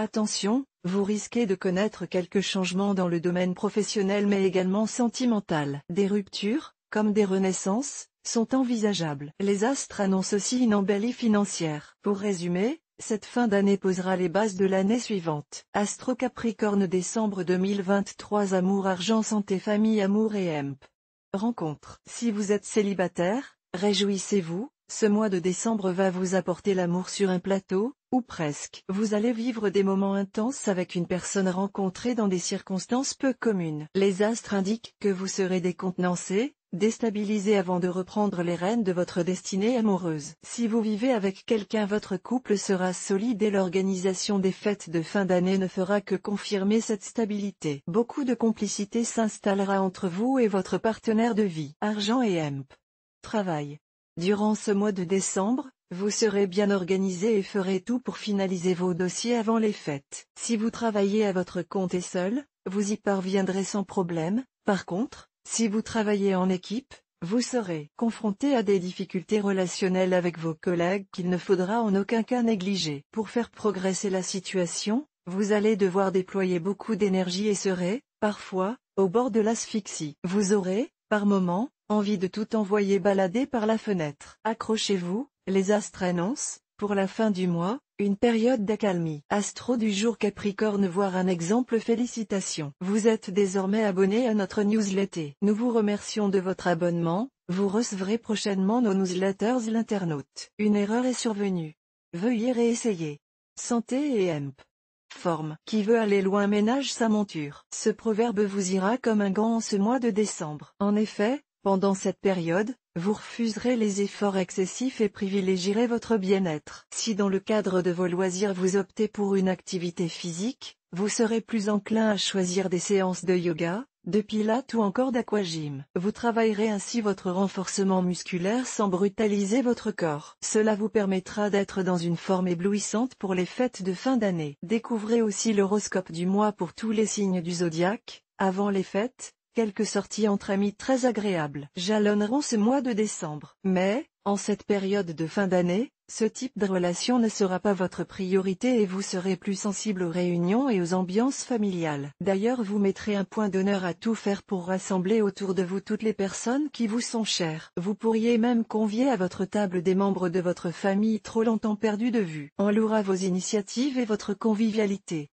Attention, vous risquez de connaître quelques changements dans le domaine professionnel mais également sentimental. Des ruptures, comme des renaissances, sont envisageables. Les astres annoncent aussi une embellie financière. Pour résumer, cette fin d'année posera les bases de l'année suivante. Astro Capricorne décembre 2023 Amour argent santé famille amour et EMP. Rencontre. Si vous êtes célibataire, réjouissez-vous, ce mois de décembre va vous apporter l'amour sur un plateau, ou presque. Vous allez vivre des moments intenses avec une personne rencontrée dans des circonstances peu communes. Les astres indiquent que vous serez décontenancé, déstabilisé avant de reprendre les rênes de votre destinée amoureuse. Si vous vivez avec quelqu'un votre couple sera solide et l'organisation des fêtes de fin d'année ne fera que confirmer cette stabilité. Beaucoup de complicité s'installera entre vous et votre partenaire de vie. Argent et EMP. Travail. Durant ce mois de décembre, vous serez bien organisé et ferez tout pour finaliser vos dossiers avant les fêtes. Si vous travaillez à votre compte et seul, vous y parviendrez sans problème. Par contre, si vous travaillez en équipe, vous serez confronté à des difficultés relationnelles avec vos collègues qu'il ne faudra en aucun cas négliger. Pour faire progresser la situation, vous allez devoir déployer beaucoup d'énergie et serez, parfois, au bord de l'asphyxie. Vous aurez, par moments, envie de tout envoyer balader par la fenêtre. Accrochez-vous, les astres annoncent, pour la fin du mois, une période d'accalmie. Astro du jour Capricorne voir un exemple félicitations. Vous êtes désormais abonné à notre newsletter. Nous vous remercions de votre abonnement, vous recevrez prochainement nos newsletters l'internaute. Une erreur est survenue. Veuillez réessayer. Santé et emp. Forme. Qui veut aller loin ménage sa monture. Ce proverbe vous ira comme un gant en ce mois de décembre. En effet, pendant cette période, vous refuserez les efforts excessifs et privilégierez votre bien-être. Si dans le cadre de vos loisirs vous optez pour une activité physique, vous serez plus enclin à choisir des séances de yoga, de pilates ou encore d'aquagym. Vous travaillerez ainsi votre renforcement musculaire sans brutaliser votre corps. Cela vous permettra d'être dans une forme éblouissante pour les fêtes de fin d'année. Découvrez aussi l'horoscope du mois pour tous les signes du zodiaque, avant les fêtes, Quelques sorties entre amis très agréables jalonneront ce mois de décembre. Mais, en cette période de fin d'année, ce type de relation ne sera pas votre priorité et vous serez plus sensible aux réunions et aux ambiances familiales. D'ailleurs vous mettrez un point d'honneur à tout faire pour rassembler autour de vous toutes les personnes qui vous sont chères. Vous pourriez même convier à votre table des membres de votre famille trop longtemps perdus de vue. On louera vos initiatives et votre convivialité.